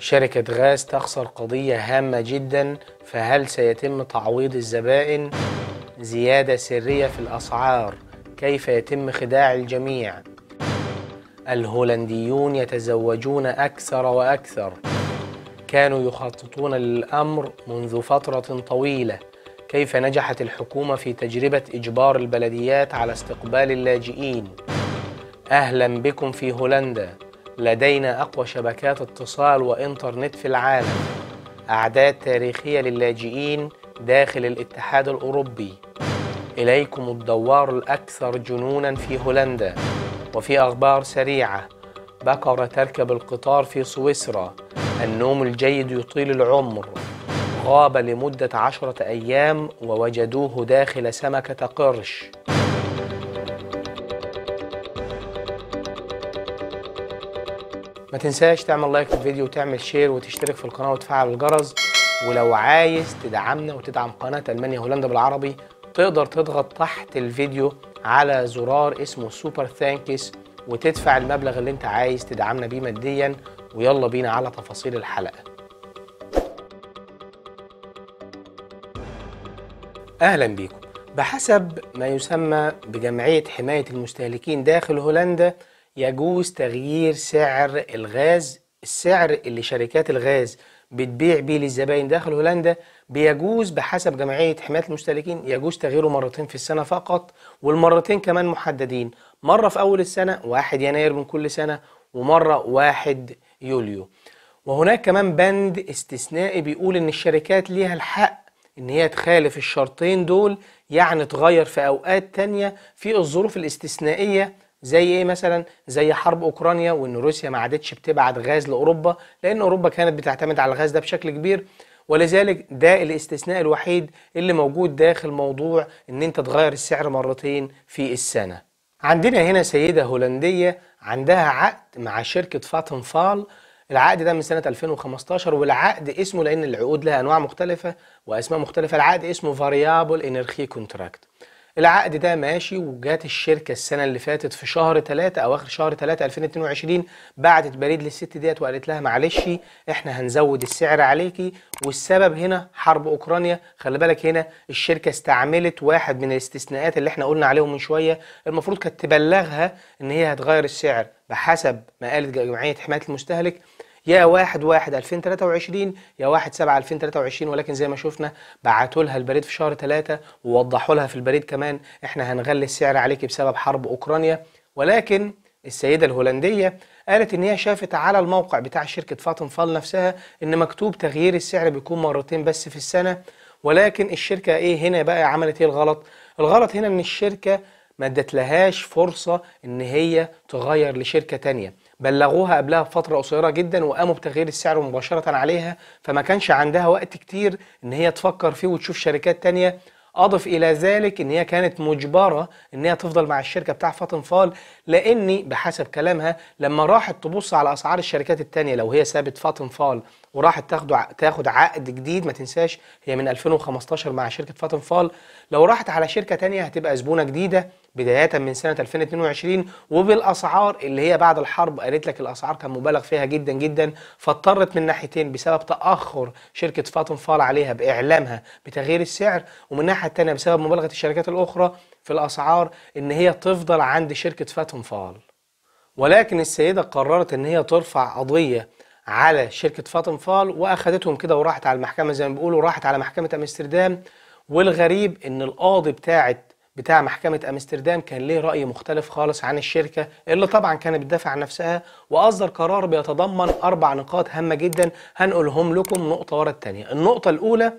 شركة غاز تخسر قضية هامة جدا فهل سيتم تعويض الزبائن؟ زيادة سرية في الأسعار كيف يتم خداع الجميع؟ الهولنديون يتزوجون أكثر وأكثر كانوا يخططون للأمر منذ فترة طويلة كيف نجحت الحكومة في تجربة إجبار البلديات على استقبال اللاجئين؟ أهلا بكم في هولندا لدينا أقوى شبكات اتصال وإنترنت في العالم أعداد تاريخية للاجئين داخل الاتحاد الأوروبي إليكم الدوار الأكثر جنونا في هولندا وفي أخبار سريعة بقرة تركب القطار في سويسرا النوم الجيد يطيل العمر غاب لمدة عشرة أيام ووجدوه داخل سمكة قرش ما تنساش تعمل لايك للفيديو وتعمل شير وتشترك في القناه وتفعل الجرس ولو عايز تدعمنا وتدعم قناه المانيا هولندا بالعربي تقدر تضغط تحت الفيديو على زرار اسمه سوبر ثانكس وتدفع المبلغ اللي انت عايز تدعمنا بيه ماديا ويلا بينا على تفاصيل الحلقه اهلا بيكم بحسب ما يسمى بجمعيه حمايه المستهلكين داخل هولندا يجوز تغيير سعر الغاز السعر اللي شركات الغاز بتبيع بيه للزباين داخل هولندا بيجوز بحسب جمعية حماية المستهلكين يجوز تغييره مرتين في السنة فقط والمرتين كمان محددين مرة في أول السنة 1 يناير من كل سنة ومرة 1 يوليو وهناك كمان بند استثنائي بيقول إن الشركات ليها الحق إن هي تخالف الشرطين دول يعني تغير في أوقات تانية في الظروف الاستثنائية زي ايه مثلا زي حرب اوكرانيا وان روسيا ما عادتش بتبعت غاز لاوروبا لان اوروبا كانت بتعتمد على الغاز ده بشكل كبير ولذلك ده الاستثناء الوحيد اللي موجود داخل موضوع ان انت تغير السعر مرتين في السنه عندنا هنا سيده هولنديه عندها عقد مع شركه فاتن فال العقد ده من سنة 2015 والعقد اسمه لأن العقود لها أنواع مختلفة وأسماء مختلفة العقد اسمه فاريابل انرخي كونتراكت العقد ده ماشي وجات الشركه السنه اللي فاتت في شهر 3 او اخر شهر 3 2022 بعتت بريد للست ديت وقالت لها معلش احنا هنزود السعر عليكي والسبب هنا حرب اوكرانيا خلي بالك هنا الشركه استعملت واحد من الاستثناءات اللي احنا قلنا عليهم من شويه المفروض كانت تبلغها ان هي هتغير السعر بحسب ما قالت جمعيه حمايه المستهلك يا 1 1 2023 يا 1 7 2023 ولكن زي ما شفنا بعتوا لها البريد في شهر 3 ووضحوا لها في البريد كمان احنا هنغلي السعر عليكي بسبب حرب اوكرانيا ولكن السيده الهولنديه قالت ان هي شافت على الموقع بتاع شركه فاطم فال نفسها ان مكتوب تغيير السعر بيكون مرتين بس في السنه ولكن الشركه ايه هنا بقى عملت ايه الغلط الغلط هنا ان الشركه ما ادتلهاش فرصه ان هي تغير لشركه تانية بلغوها قبلها بفتره قصيره جدا وقاموا بتغيير السعر مباشره عليها فما كانش عندها وقت كتير ان هي تفكر فيه وتشوف شركات تانية اضف الى ذلك ان هي كانت مجبره ان هي تفضل مع الشركه بتاع فاطم فال لاني بحسب كلامها لما راحت تبص على اسعار الشركات التانية لو هي سابت فاطم فال وراحت تاخد تاخد عقد جديد ما تنساش هي من 2015 مع شركه فاتن فال لو راحت على شركه تانية هتبقى زبونه جديده بدايه من سنه 2022 وبالاسعار اللي هي بعد الحرب قالت لك الاسعار كان مبالغ فيها جدا جدا فاضطرت من ناحيتين بسبب تاخر شركه فاتن فال عليها باعلامها بتغيير السعر ومن الناحيه الثانيه بسبب مبالغه الشركات الاخرى في الاسعار ان هي تفضل عند شركه فاتن فال ولكن السيده قررت ان هي ترفع قضيه على شركه فاطم فال واخدتهم كده وراحت على المحكمه زي ما بيقولوا راحت على محكمه امستردام والغريب ان القاضي بتاعت بتاع محكمة أمستردام كان ليه رأي مختلف خالص عن الشركة اللي طبعا كانت بتدافع عن نفسها وأصدر قرار بيتضمن أربع نقاط هامة جدا هنقولهم لكم نقطة ورا التانية النقطة الأولى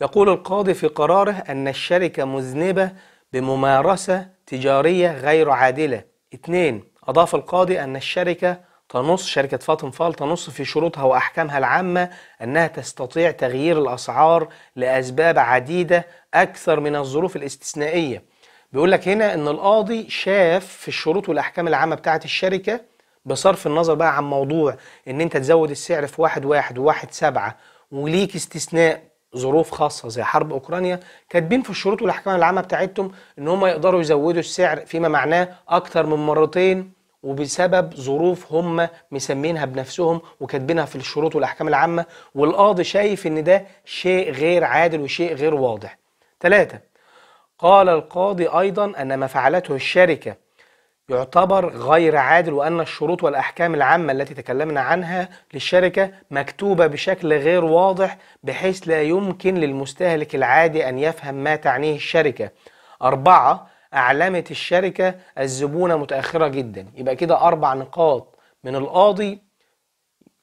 يقول القاضي في قراره أن الشركة مذنبة بممارسة تجارية غير عادلة اثنين أضاف القاضي أن الشركة تنص شركة فال تنص في شروطها وأحكامها العامة أنها تستطيع تغيير الأسعار لأسباب عديدة أكثر من الظروف الاستثنائية بيقول لك هنا أن القاضي شاف في الشروط والأحكام العامة بتاعة الشركة بصرف النظر بقى عن موضوع أن أنت تزود السعر في واحد واحد وواحد سبعة وليك استثناء ظروف خاصة زي حرب أوكرانيا كاتبين في الشروط والأحكام العامة بتاعتهم أن هم يقدروا يزودوا السعر فيما معناه أكثر من مرتين وبسبب ظروف هم مسمينها بنفسهم وكاتبينها في الشروط والاحكام العامه والقاضي شايف ان ده شيء غير عادل وشيء غير واضح. ثلاثة قال القاضي ايضا ان ما فعلته الشركه يعتبر غير عادل وان الشروط والاحكام العامه التي تكلمنا عنها للشركه مكتوبه بشكل غير واضح بحيث لا يمكن للمستهلك العادي ان يفهم ما تعنيه الشركه. أربعة أعلمت الشركة الزبونة متأخرة جدا يبقى كده أربع نقاط من القاضي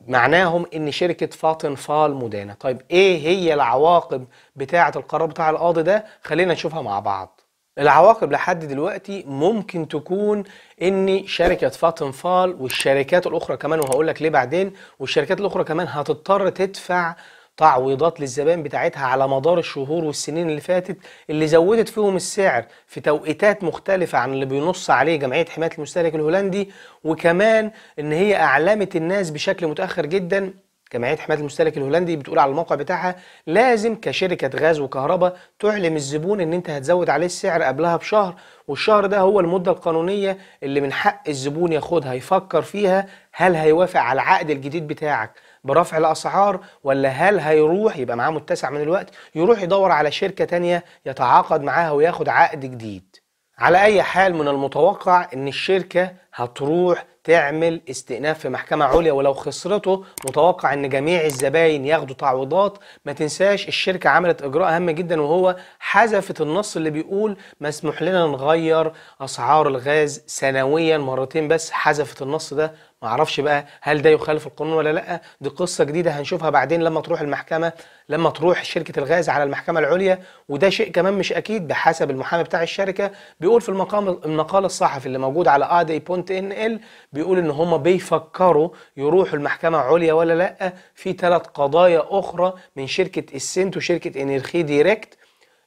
معناهم ان شركة فاطن فال مدانة طيب ايه هي العواقب بتاعة القرار بتاع القاضي ده خلينا نشوفها مع بعض العواقب لحد دلوقتي ممكن تكون ان شركة فاطن فال والشركات الاخرى كمان وهقول لك ليه بعدين والشركات الاخرى كمان هتضطر تدفع تعويضات للزبائن بتاعتها على مدار الشهور والسنين اللي فاتت اللي زودت فيهم السعر في توقيتات مختلفة عن اللي بينص عليه جمعية حماية المستهلك الهولندي وكمان ان هي اعلمت الناس بشكل متأخر جدا جمعية حماية المستهلك الهولندي بتقول على الموقع بتاعها لازم كشركة غاز وكهرباء تعلم الزبون ان انت هتزود عليه السعر قبلها بشهر والشهر ده هو المدة القانونية اللي من حق الزبون ياخدها يفكر فيها هل هيوافق على العقد الجديد بتاعك برفع الاسعار ولا هل هيروح يبقى معاه متسع من الوقت يروح يدور على شركه تانية يتعاقد معاها وياخد عقد جديد على اي حال من المتوقع ان الشركه هتروح تعمل استئناف في محكمه عليا ولو خسرته متوقع ان جميع الزباين ياخدوا تعويضات ما تنساش الشركه عملت اجراء هام جدا وهو حذفت النص اللي بيقول مسموح لنا نغير اسعار الغاز سنويا مرتين بس حذفت النص ده ما اعرفش بقى هل ده يخالف القانون ولا لا دي قصه جديده هنشوفها بعدين لما تروح المحكمه لما تروح شركه الغاز على المحكمه العليا وده شيء كمان مش اكيد بحسب المحامي بتاع الشركه بيقول في المقام المقال الصحفي اللي موجود على ادي بونت ان ال بيقول ان هم بيفكروا يروحوا المحكمه عليا ولا لا في ثلاث قضايا اخرى من شركه السنت وشركه انرخي دايركت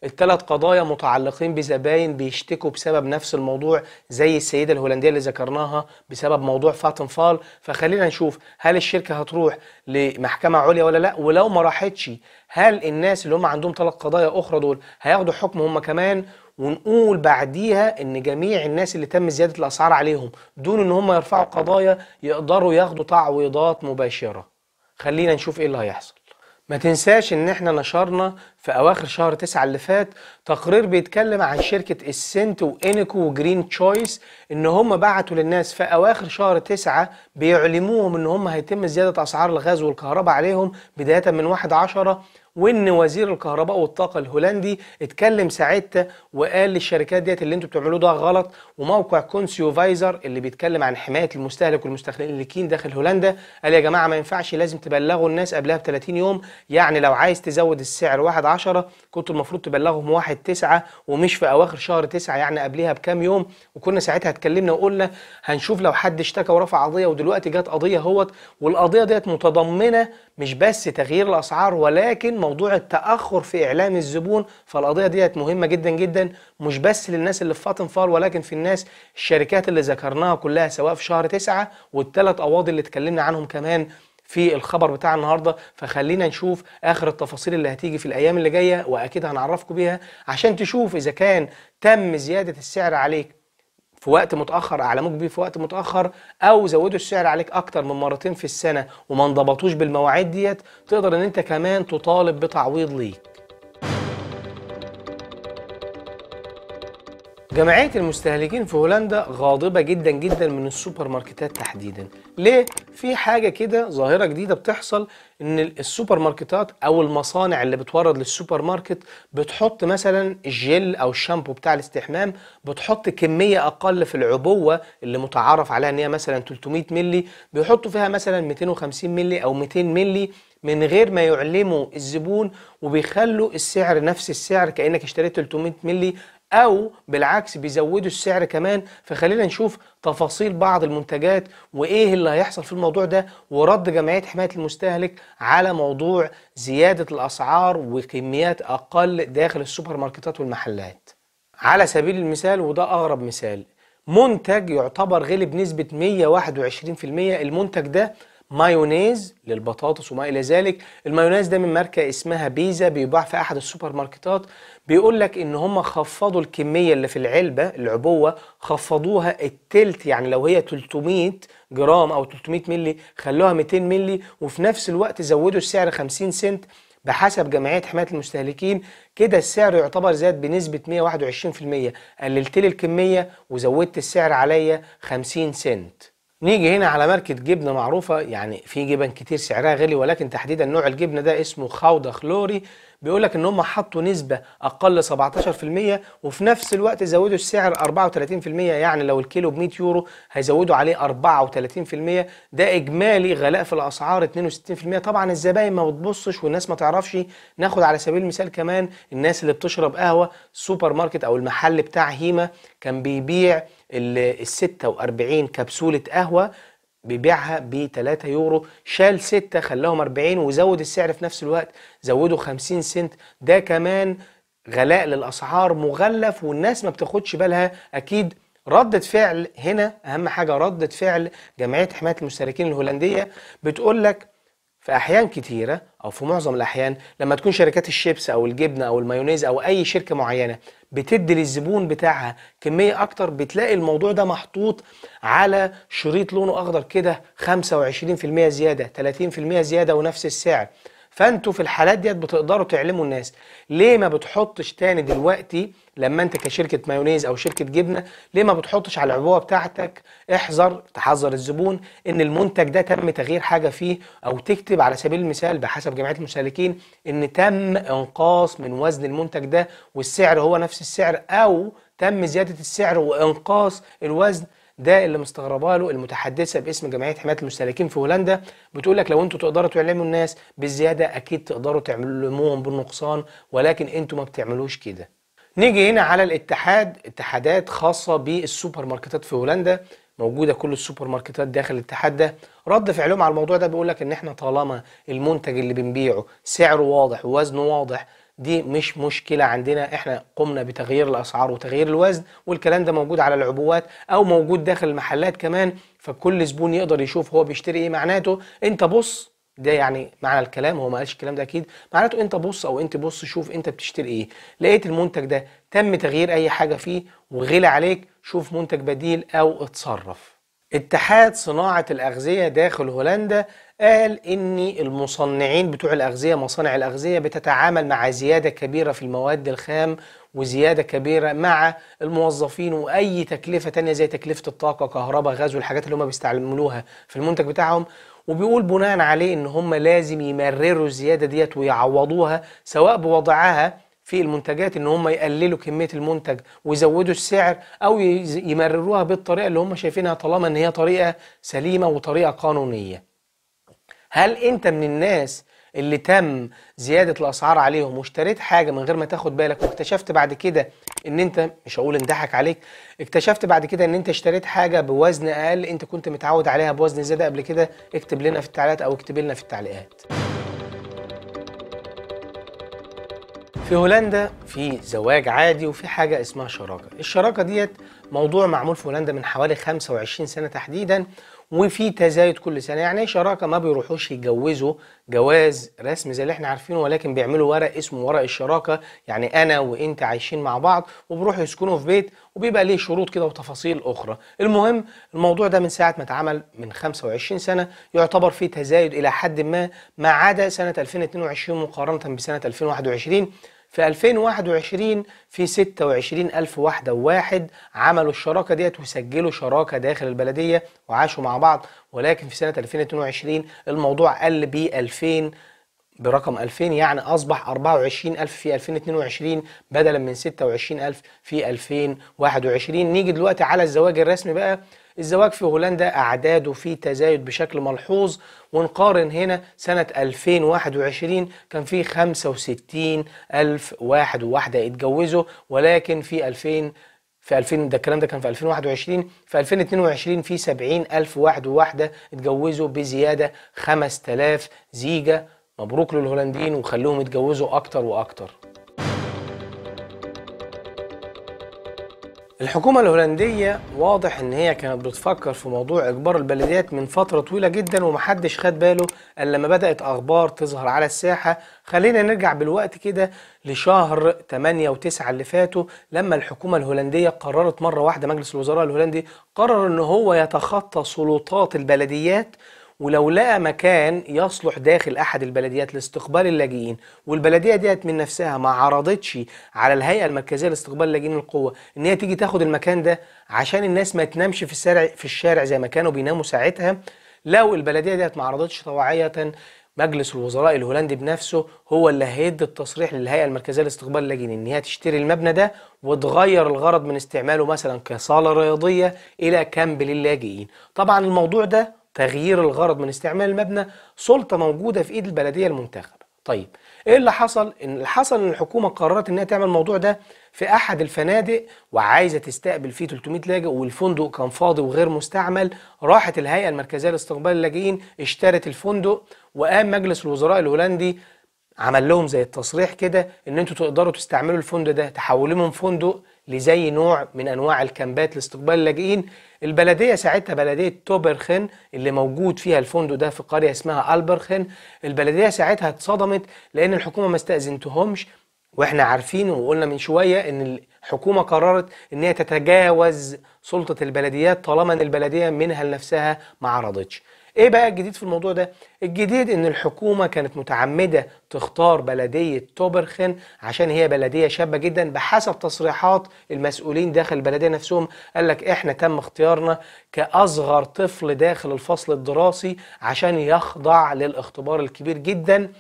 الثلاث قضايا متعلقين بزباين بيشتكوا بسبب نفس الموضوع زي السيدة الهولندية اللي ذكرناها بسبب موضوع فاتن فال فخلينا نشوف هل الشركة هتروح لمحكمة عليا ولا لا ولو ما راحتش هل الناس اللي هم عندهم ثلاث قضايا أخرى دول هياخدوا حكم هم كمان ونقول بعديها ان جميع الناس اللي تم زياده الاسعار عليهم دون ان هم يرفعوا قضايا يقدروا ياخدوا تعويضات مباشره خلينا نشوف ايه اللي هيحصل ما تنساش ان احنا نشرنا في اواخر شهر تسعة اللي فات تقرير بيتكلم عن شركة السنت وانيكو وجرين تشويس ان هم بعتوا للناس في اواخر شهر تسعة بيعلموهم ان هم هيتم زيادة اسعار الغاز والكهرباء عليهم بداية من واحد عشرة وان وزير الكهرباء والطاقه الهولندي اتكلم ساعتها وقال للشركات ديت اللي انتوا بتعملوه ده غلط وموقع كونسيوفايزر اللي بيتكلم عن حمايه المستهلك والمستهلكين داخل هولندا قال يا جماعه ما ينفعش لازم تبلغوا الناس قبلها ب 30 يوم يعني لو عايز تزود السعر 1 10 كنت المفروض تبلغهم 1 9 ومش في اواخر شهر 9 يعني قبلها بكام يوم وكنا ساعتها اتكلمنا وقلنا هنشوف لو حد اشتكى ورفع قضيه ودلوقتي جت قضيه اهوت والقضيه ديت متضمنه مش بس تغيير الاسعار ولكن موضوع التاخر في اعلام الزبون فالقضيه ديت مهمه جدا جدا مش بس للناس اللي في فاطم فال ولكن في الناس الشركات اللي ذكرناها كلها سواء في شهر تسعة والثلاث قواضي اللي اتكلمنا عنهم كمان في الخبر بتاع النهارده فخلينا نشوف اخر التفاصيل اللي هتيجي في الايام اللي جايه واكيد هنعرفكم بيها عشان تشوف اذا كان تم زياده السعر عليك في وقت متاخر اعلموك بيه في وقت متاخر او زودوا السعر عليك اكتر من مرتين في السنه وما انضبطوش بالمواعيد ديت تقدر ان انت كمان تطالب بتعويض ليك جمعية المستهلكين في هولندا غاضبة جدا جدا من السوبر ماركتات تحديدا ليه؟ في حاجة كده ظاهرة جديدة بتحصل ان السوبر ماركتات او المصانع اللي بتورد للسوبر ماركت بتحط مثلا الجل او الشامبو بتاع الاستحمام بتحط كمية اقل في العبوة اللي متعارف عليها ان هي مثلا 300 ملي بيحطوا فيها مثلا 250 ملي او 200 ملي من غير ما يعلموا الزبون وبيخلوا السعر نفس السعر كانك اشتريت 300 ملي او بالعكس بيزودوا السعر كمان فخلينا نشوف تفاصيل بعض المنتجات وايه اللي هيحصل في الموضوع ده ورد جمعيه حمايه المستهلك على موضوع زياده الاسعار وكميات اقل داخل السوبر ماركتات والمحلات على سبيل المثال وده اغرب مثال منتج يعتبر غلي بنسبه 121% المنتج ده مايونيز للبطاطس وما الى ذلك المايونيز ده من ماركه اسمها بيزا بيباع في احد السوبر ماركتات بيقول لك ان هم خفضوا الكميه اللي في العلبه العبوه خفضوها التلت يعني لو هي 300 جرام او 300 مللي خلوها 200 مللي وفي نفس الوقت زودوا السعر 50 سنت بحسب جمعية حماية المستهلكين كده السعر يعتبر زاد بنسبة 121% قللت لي الكمية وزودت السعر عليا 50 سنت نيجي هنا على ماركة جبنة معروفة يعني في جبن كتير سعرها غالي ولكن تحديدا نوع الجبنة ده اسمه خوضة خلوري بيقول لك ان هم حطوا نسبه اقل 17% وفي نفس الوقت زودوا السعر 34% يعني لو الكيلو ب 100 يورو هيزودوا عليه 34% ده اجمالي غلاء في الاسعار 62% طبعا الزباين ما بتبصش والناس ما تعرفش ناخد على سبيل المثال كمان الناس اللي بتشرب قهوه سوبر ماركت او المحل بتاع هيما كان بيبيع ال 46 كبسوله قهوه بيبيعها ب 3 يورو شال 6 خلاهم 40 وزود السعر في نفس الوقت زوده 50 سنت ده كمان غلاء للاسعار مغلف والناس ما بتاخدش بالها اكيد ردة فعل هنا اهم حاجة ردة فعل جمعية حماية المشتركين الهولندية بتقول لك في احيان كتيره او في معظم الاحيان لما تكون شركات الشيبس او الجبنه او المايونيز او اي شركه معينه بتدي للزبون بتاعها كميه اكتر بتلاقي الموضوع ده محطوط على شريط لونه اخضر كده 25% زياده 30% زياده ونفس السعر فانتوا في الحالات ديت بتقدروا تعلموا الناس ليه ما بتحطش تاني دلوقتي لما انت كشركه مايونيز او شركه جبنه ليه ما بتحطش على العبوه بتاعتك احذر تحذر الزبون ان المنتج ده تم تغيير حاجه فيه او تكتب على سبيل المثال بحسب جمعيه المستهلكين ان تم انقاص من وزن المنتج ده والسعر هو نفس السعر او تم زياده السعر وانقاص الوزن ده اللي مستغرباه له المتحدثه باسم جمعيه حمايه المستهلكين في هولندا بتقول لك لو انتوا تقدروا تعلموا الناس بالزياده اكيد تقدروا تعلموهم بالنقصان ولكن انتوا ما بتعملوش كده. نيجي هنا على الاتحاد اتحادات خاصه بالسوبر ماركتات في هولندا موجوده كل السوبر ماركتات داخل الاتحاد ده رد فعلهم على الموضوع ده بيقول لك ان احنا طالما المنتج اللي بنبيعه سعره واضح ووزنه واضح دي مش مشكلة عندنا احنا قمنا بتغيير الأسعار وتغيير الوزن والكلام ده موجود على العبوات أو موجود داخل المحلات كمان فكل زبون يقدر يشوف هو بيشتري ايه معناته انت بص ده يعني معنى الكلام هو ما قالش الكلام ده اكيد معناته انت بص او انت بص شوف انت بتشتري ايه لقيت المنتج ده تم تغيير اي حاجه فيه وغلى عليك شوف منتج بديل او اتصرف اتحاد صناعة الأغذية داخل هولندا قال ان المصنعين بتوع الاغذيه مصانع الاغذيه بتتعامل مع زياده كبيره في المواد الخام وزياده كبيره مع الموظفين واي تكلفه تانية زي تكلفه الطاقه كهرباء غاز والحاجات اللي هم بيستعملوها في المنتج بتاعهم وبيقول بناء عليه ان هم لازم يمرروا الزياده ديت ويعوضوها سواء بوضعها في المنتجات ان هم يقللوا كميه المنتج ويزودوا السعر او يمرروها بالطريقه اللي هم شايفينها طالما ان هي طريقه سليمه وطريقه قانونيه هل انت من الناس اللي تم زياده الاسعار عليهم واشتريت حاجه من غير ما تاخد بالك واكتشفت بعد كده ان انت مش هقول انضحك عليك اكتشفت بعد كده ان انت اشتريت حاجه بوزن اقل انت كنت متعود عليها بوزن زياده قبل كده اكتب لنا في التعليقات او اكتب لنا في التعليقات في هولندا في زواج عادي وفي حاجة اسمها شراكة الشراكة ديت موضوع معمول في هولندا من حوالي 25 سنة تحديدا وفي تزايد كل سنه يعني ايه شراكه ما بيروحوش يتجوزوا جواز رسم زي اللي احنا عارفينه ولكن بيعملوا ورق اسمه ورق الشراكه يعني انا وانت عايشين مع بعض وبيروحوا يسكنوا في بيت وبيبقى ليه شروط كده وتفاصيل اخرى المهم الموضوع ده من ساعه ما اتعمل من 25 سنه يعتبر فيه تزايد الى حد ما ما عدا سنه 2022 مقارنه بسنه 2021 في 2021 في 26000 واحدة وواحد عملوا الشراكة ديت وسجلوا شراكة داخل البلدية وعاشوا مع بعض ولكن في سنة 2022 الموضوع قل ب 2000 برقم 2000 يعني أصبح 24000 في 2022 بدلا من 26000 في 2021 نيجي دلوقتي على الزواج الرسمي بقى الزواج في هولندا أعداده في تزايد بشكل ملحوظ ونقارن هنا سنة 2021 كان في 65 ألف واحد وواحدة اتجوزوا ولكن في 2000 في 2000 ده الكلام ده كان في 2021 في 2022 في 70 ألف واحد وواحدة اتجوزوا بزيادة 5000 زيجة مبروك للهولنديين وخلوهم يتجوزوا أكتر وأكتر الحكومة الهولندية واضح ان هي كانت بتفكر في موضوع اجبار البلديات من فترة طويلة جدا ومحدش خد باله الا لما بدأت اخبار تظهر على الساحة خلينا نرجع بالوقت كده لشهر 8 و9 اللي فاتوا لما الحكومة الهولندية قررت مرة واحدة مجلس الوزراء الهولندي قرر ان هو يتخطى سلطات البلديات ولو لقى مكان يصلح داخل احد البلديات لاستقبال اللاجئين والبلديه ديت من نفسها ما عرضتش على الهيئه المركزيه لاستقبال اللاجئين القوه ان هي تيجي تاخد المكان ده عشان الناس ما تنامش في الشارع في الشارع زي ما كانوا بيناموا ساعتها لو البلديه ديت ما عرضتش طواعيه مجلس الوزراء الهولندي بنفسه هو اللي هيدي التصريح للهيئه المركزيه لاستقبال اللاجئين ان هي تشتري المبنى ده وتغير الغرض من استعماله مثلا كصاله رياضيه الى كامب للاجئين طبعا الموضوع ده تغيير الغرض من استعمال المبنى سلطة موجودة في إيد البلدية المنتخبة طيب ايه اللي حصل ان اللي حصل ان الحكومه قررت انها تعمل الموضوع ده في احد الفنادق وعايزه تستقبل فيه 300 لاجئ والفندق كان فاضي وغير مستعمل راحت الهيئه المركزيه لاستقبال اللاجئين اشترت الفندق وقام مجلس الوزراء الهولندي عمل لهم زي التصريح كده ان انتوا تقدروا تستعملوا الفندق ده تحولوه من فندق لزي نوع من انواع الكامبات لاستقبال اللاجئين البلديه ساعتها بلديه توبرخن اللي موجود فيها الفندق ده في قريه اسمها البرخن البلديه ساعتها اتصدمت لان الحكومه ما استاذنتهمش واحنا عارفين وقلنا من شويه ان الحكومه قررت ان هي تتجاوز سلطه البلديات طالما ان البلديه منها لنفسها ما عرضتش ايه بقى الجديد في الموضوع ده الجديد ان الحكومه كانت متعمده تختار بلديه توبرخن عشان هي بلديه شابه جدا بحسب تصريحات المسؤولين داخل البلديه نفسهم قال لك احنا تم اختيارنا كاصغر طفل داخل الفصل الدراسي عشان يخضع للاختبار الكبير جدا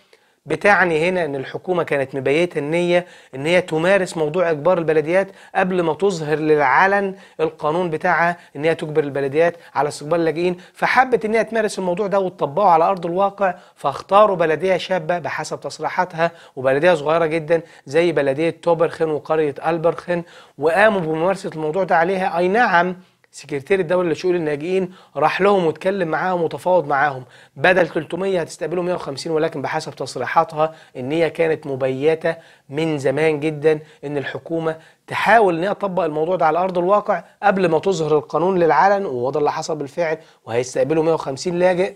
بتعني هنا ان الحكومه كانت مبيته النيه ان هي تمارس موضوع اجبار البلديات قبل ما تظهر للعلن القانون بتاعها ان هي تجبر البلديات على استقبال اللاجئين فحبت ان هي تمارس الموضوع ده وتطبقه على ارض الواقع فاختاروا بلديه شابه بحسب تصريحاتها وبلديه صغيره جدا زي بلديه توبرخن وقريه البرخن وقاموا بممارسه الموضوع ده عليها اي نعم سكرتير الدولة لشؤون اللاجئين راح لهم واتكلم معاهم وتفاوض معاهم بدل 300 هتستقبلوا 150 ولكن بحسب تصريحاتها ان هي كانت مبيتة من زمان جدا ان الحكومة تحاول ان هي تطبق الموضوع ده على ارض الواقع قبل ما تظهر القانون للعلن وهو ده اللي حصل بالفعل وهيستقبلوا 150 لاجئ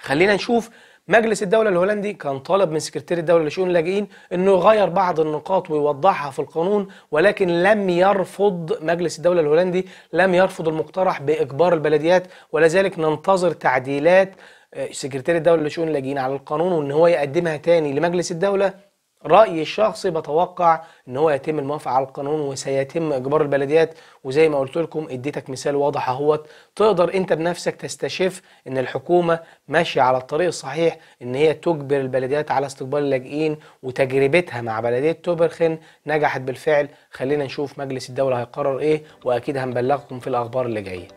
خلينا نشوف مجلس الدولة الهولندي كان طالب من سكرتير الدولة لشؤون اللاجئين أنه يغير بعض النقاط ويوضحها في القانون ولكن لم يرفض مجلس الدولة الهولندي لم يرفض المقترح بإجبار البلديات ولذلك ننتظر تعديلات آه، سكرتير الدولة لشؤون اللاجئين على القانون وأن هو يقدمها تاني لمجلس الدولة رأيي الشخصي بتوقع ان هو يتم الموافقة على القانون وسيتم اجبار البلديات وزي ما قلت لكم اديتك مثال واضح اهوت تقدر انت بنفسك تستشف ان الحكومة ماشية على الطريق الصحيح ان هي تجبر البلديات على استقبال اللاجئين وتجربتها مع بلدية توبرخن نجحت بالفعل خلينا نشوف مجلس الدولة هيقرر ايه واكيد هنبلغكم في الاخبار اللي جايه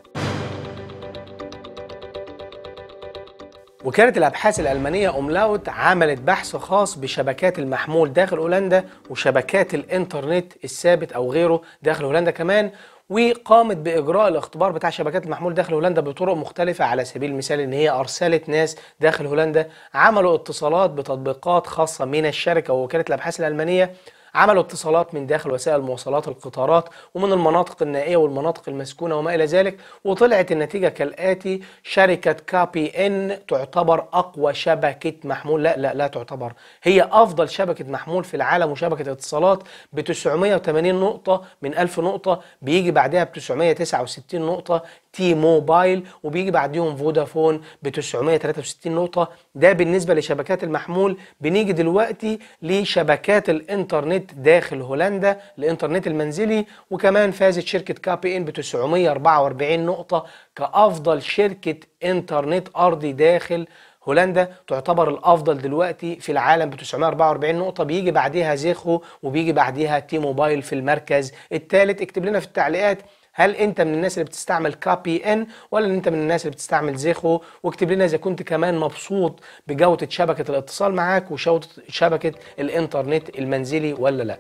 وكانت الأبحاث الألمانية أوملاوت عملت بحث خاص بشبكات المحمول داخل هولندا وشبكات الإنترنت الثابت أو غيره داخل هولندا كمان وقامت باجراء الاختبار بتاع شبكات المحمول داخل هولندا بطرق مختلفه على سبيل المثال ان هي ارسلت ناس داخل هولندا عملوا اتصالات بتطبيقات خاصه من الشركه ووكاله الابحاث الالمانيه عملوا اتصالات من داخل وسائل مواصلات القطارات ومن المناطق النائية والمناطق المسكونة وما إلى ذلك وطلعت النتيجة كالآتي شركة كابي إن تعتبر أقوى شبكة محمول لا لا لا تعتبر هي أفضل شبكة محمول في العالم وشبكة اتصالات ب 980 نقطة من 1000 نقطة بيجي بعدها ب 969 نقطة تي موبايل وبيجي بعديهم فودافون ب 963 نقطة ده بالنسبة لشبكات المحمول بنيجي دلوقتي لشبكات الانترنت داخل هولندا الانترنت المنزلي وكمان فازت شركة كابي ان ب 944 نقطة كأفضل شركة انترنت أرضي داخل هولندا تعتبر الافضل دلوقتي في العالم ب 944 نقطه بيجي بعديها زيخو وبيجي بعديها تي موبايل في المركز الثالث اكتب لنا في التعليقات هل انت من الناس اللي بتستعمل كابي ان ولا انت من الناس اللي بتستعمل زيخو واكتب لنا اذا كنت كمان مبسوط بجوده شبكه الاتصال معاك وشبكه الانترنت المنزلي ولا لا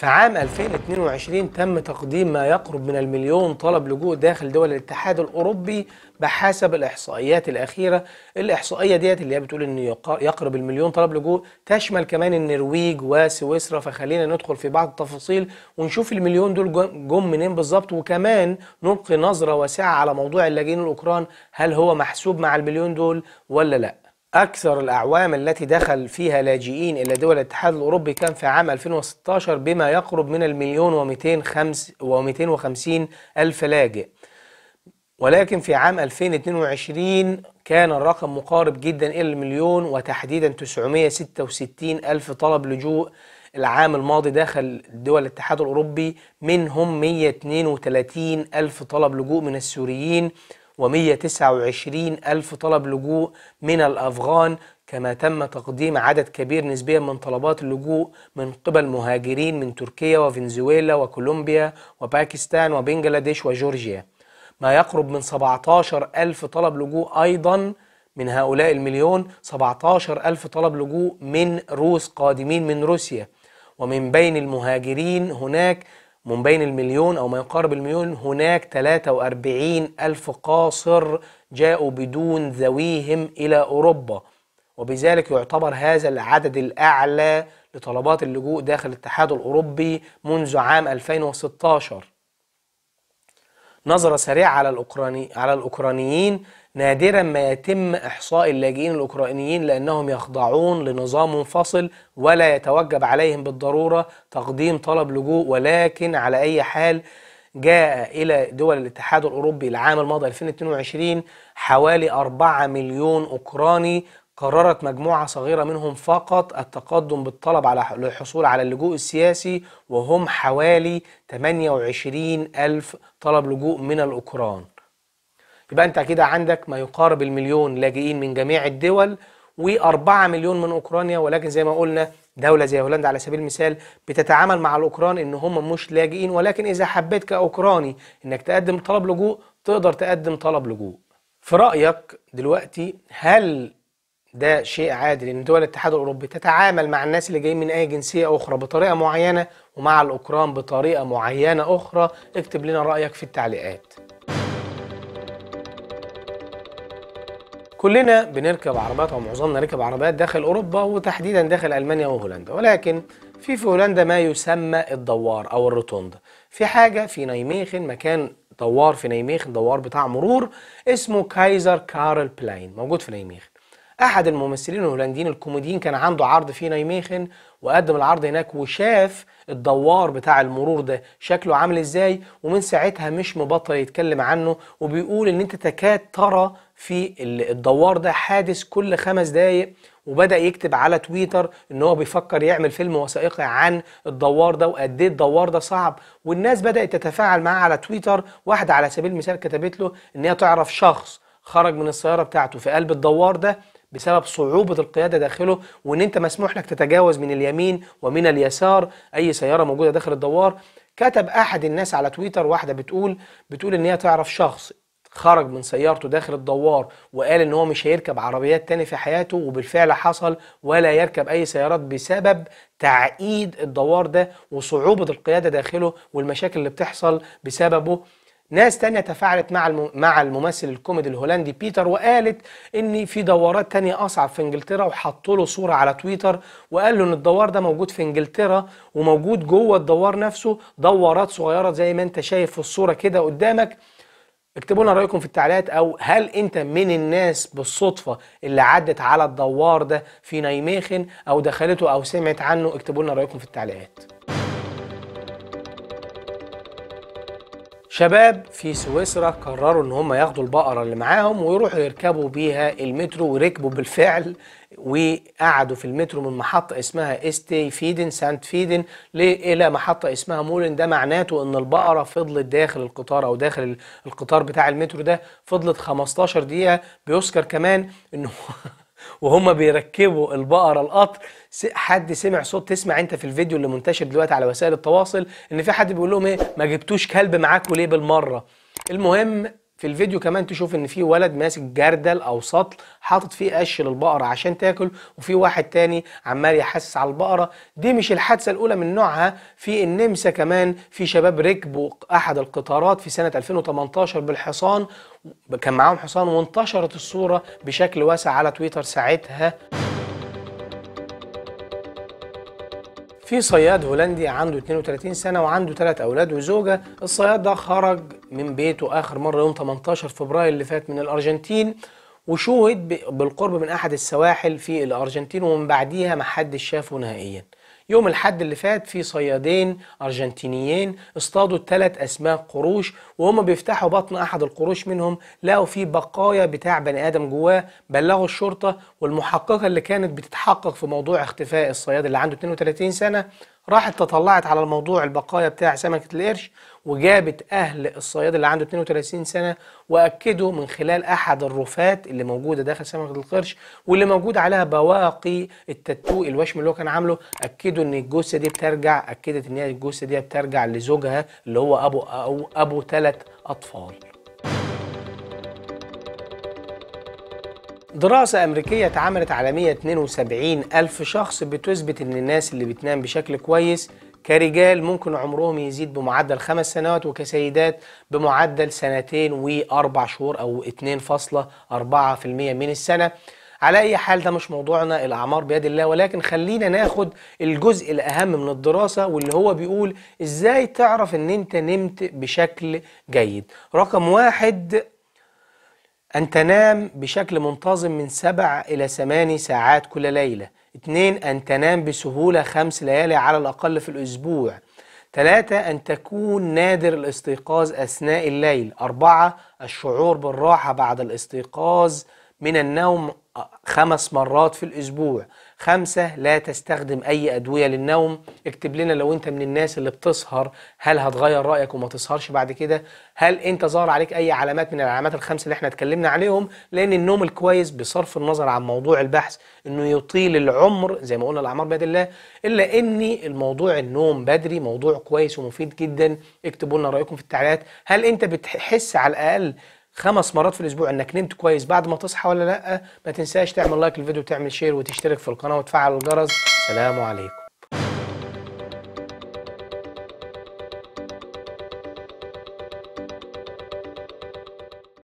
في عام 2022 تم تقديم ما يقرب من المليون طلب لجوء داخل دول الاتحاد الأوروبي بحسب الإحصائيات الأخيرة الإحصائية ديت اللي هي بتقول إن يقرب المليون طلب لجوء تشمل كمان النرويج وسويسرا فخلينا ندخل في بعض التفاصيل ونشوف المليون دول جم منين بالظبط وكمان نلقي نظرة واسعة على موضوع اللاجئين الأوكران هل هو محسوب مع المليون دول ولا لأ أكثر الأعوام التي دخل فيها لاجئين إلى دول الاتحاد الأوروبي كان في عام 2016 بما يقرب من المليون و250 ألف لاجئ ولكن في عام 2022 كان الرقم مقارب جدا إلى المليون وتحديدا 966 ألف طلب لجوء العام الماضي داخل دول الاتحاد الأوروبي منهم 132 ألف طلب لجوء من السوريين و129 ألف طلب لجوء من الأفغان كما تم تقديم عدد كبير نسبيا من طلبات اللجوء من قبل مهاجرين من تركيا وفنزويلا وكولومبيا وباكستان وبنجلاديش وجورجيا ما يقرب من 17 ألف طلب لجوء أيضا من هؤلاء المليون 17 ألف طلب لجوء من روس قادمين من روسيا ومن بين المهاجرين هناك من بين المليون أو ما يقارب المليون هناك 43 ألف قاصر جاءوا بدون ذويهم إلى أوروبا وبذلك يعتبر هذا العدد الأعلى لطلبات اللجوء داخل الاتحاد الأوروبي منذ عام 2016 نظرة سريعة على الأوكراني على الأوكرانيين نادرا ما يتم إحصاء اللاجئين الأوكرانيين لأنهم يخضعون لنظام منفصل ولا يتوجب عليهم بالضرورة تقديم طلب لجوء ولكن على أي حال جاء إلى دول الاتحاد الأوروبي العام الماضي 2022 حوالي 4 مليون أوكراني قررت مجموعة صغيرة منهم فقط التقدم بالطلب على الحصول على اللجوء السياسي وهم حوالي 28 ألف طلب لجوء من الأوكران يبقى انت كده عندك ما يقارب المليون لاجئين من جميع الدول و4 مليون من اوكرانيا ولكن زي ما قلنا دوله زي هولندا على سبيل المثال بتتعامل مع الاوكران ان هم مش لاجئين ولكن اذا حبيت كاوكراني انك تقدم طلب لجوء تقدر تقدم طلب لجوء في رايك دلوقتي هل ده شيء عادل ان دول الاتحاد الاوروبي تتعامل مع الناس اللي جايين من اي جنسيه اخرى بطريقه معينه ومع الاوكران بطريقه معينه اخرى اكتب لنا رايك في التعليقات كلنا بنركب عربات او معظمنا ركب عربات داخل اوروبا وتحديدا داخل المانيا وهولندا ولكن في في هولندا ما يسمى الدوار او الروتوند في حاجه في نايميخن مكان دوار في نايميخن دوار بتاع مرور اسمه كايزر كارل بلاين موجود في نايميخن احد الممثلين الهولنديين الكوميديين كان عنده عرض في نايميخن وقدم العرض هناك وشاف الدوار بتاع المرور ده شكله عامل ازاي ومن ساعتها مش مبطل يتكلم عنه وبيقول ان انت تكاد ترى في الدوار ده حادث كل خمس دقايق وبدا يكتب على تويتر ان هو بيفكر يعمل فيلم وثائقي عن الدوار ده وقد ايه الدوار ده صعب والناس بدات تتفاعل معاه على تويتر واحده على سبيل المثال كتبت له ان هي تعرف شخص خرج من السياره بتاعته في قلب الدوار ده بسبب صعوبة القيادة داخله وان انت مسموح لك تتجاوز من اليمين ومن اليسار اي سيارة موجودة داخل الدوار كتب احد الناس على تويتر واحدة بتقول بتقول ان هي تعرف شخص خرج من سيارته داخل الدوار وقال ان هو مش هيركب عربيات تاني في حياته وبالفعل حصل ولا يركب اي سيارات بسبب تعقيد الدوار ده وصعوبة القيادة داخله والمشاكل اللي بتحصل بسببه ناس تانية تفاعلت مع مع الممثل الكوميدي الهولندي بيتر وقالت ان في دورات تانية اصعب في انجلترا وحطوا له صورة على تويتر وقال له ان الدوار ده موجود في انجلترا وموجود جوه الدوار نفسه دورات صغيرة زي ما انت شايف في الصورة كده قدامك اكتبوا لنا رايكم في التعليقات او هل انت من الناس بالصدفه اللي عدت على الدوار ده في نايميخن او دخلته او سمعت عنه اكتبوا لنا رايكم في التعليقات شباب في سويسرا قرروا ان هم ياخدوا البقره اللي معاهم ويروحوا يركبوا بيها المترو وركبوا بالفعل وقعدوا في المترو من محطه اسمها استي فيدن سانت فيدن الى محطه اسمها مولن ده معناته ان البقره فضلت داخل القطار او داخل القطار بتاع المترو ده فضلت 15 دقيقه بيذكر كمان انه وهم بيركبوا البقره القطر حد سمع صوت تسمع انت في الفيديو اللي منتشر دلوقتي على وسائل التواصل ان في حد بيقول لهم ايه ما جبتوش كلب معاكم ليه بالمره المهم في الفيديو كمان تشوف ان في ولد ماسك جردل او سطل حاطط فيه قش للبقره عشان تاكل وفي واحد تاني عمال يحسس على البقره دي مش الحادثه الاولى من نوعها في النمسا كمان في شباب ركبوا احد القطارات في سنه 2018 بالحصان كان معاهم حصان وانتشرت الصوره بشكل واسع على تويتر ساعتها في صياد هولندي عنده 32 سنة وعنده ثلاث أولاد وزوجة الصياد ده خرج من بيته آخر مرة يوم 18 فبراير اللي فات من الأرجنتين وشوهد بالقرب من أحد السواحل في الأرجنتين ومن بعديها محدش شافه نهائياً يوم الحد اللي فات في صيادين أرجنتينيين اصطادوا ثلاث أسماك قروش وهم بيفتحوا بطن أحد القروش منهم لقوا فيه بقايا بتاع بني آدم جواه بلغوا الشرطة والمحققة اللي كانت بتتحقق في موضوع اختفاء الصياد اللي عنده 32 سنة راحت تطلعت على الموضوع البقايا بتاع سمكة القرش وجابت أهل الصياد اللي عنده 32 سنة وأكدوا من خلال أحد الرفات اللي موجودة داخل سمكة القرش واللي موجود عليها بواقي التاتو الوشم اللي هو كان عامله أكدوا إن الجثة دي بترجع أكدت إن هي الجثة دي بترجع لزوجها اللي هو أبو أو أبو ثلاث أطفال دراسة أمريكية اتعملت على 172 ألف شخص بتثبت إن الناس اللي بتنام بشكل كويس كرجال ممكن عمرهم يزيد بمعدل خمس سنوات وكسيدات بمعدل سنتين وأربع شهور أو 2.4% من السنة على أي حال ده مش موضوعنا الأعمار بيد الله ولكن خلينا ناخد الجزء الأهم من الدراسة واللي هو بيقول إزاي تعرف إن أنت نمت بشكل جيد رقم واحد أن تنام بشكل منتظم من سبع إلى ثماني ساعات كل ليلة اثنين أن تنام بسهولة خمس ليالي على الأقل في الأسبوع ثلاثة أن تكون نادر الاستيقاظ أثناء الليل أربعة الشعور بالراحة بعد الاستيقاظ من النوم خمس مرات في الأسبوع خمسة لا تستخدم أي أدوية للنوم اكتب لنا لو أنت من الناس اللي بتسهر هل هتغير رأيك وما تسهرش بعد كده هل أنت ظهر عليك أي علامات من العلامات الخمسة اللي احنا اتكلمنا عليهم لأن النوم الكويس بصرف النظر عن موضوع البحث أنه يطيل العمر زي ما قلنا الأعمار بيد الله إلا أن الموضوع النوم بدري موضوع كويس ومفيد جدا اكتبوا لنا رأيكم في التعليقات هل أنت بتحس على الأقل خمس مرات في الاسبوع انك نمت كويس بعد ما تصحى ولا لا ما تنساش تعمل لايك للفيديو وتعمل شير وتشترك في القناه وتفعل الجرس سلام عليكم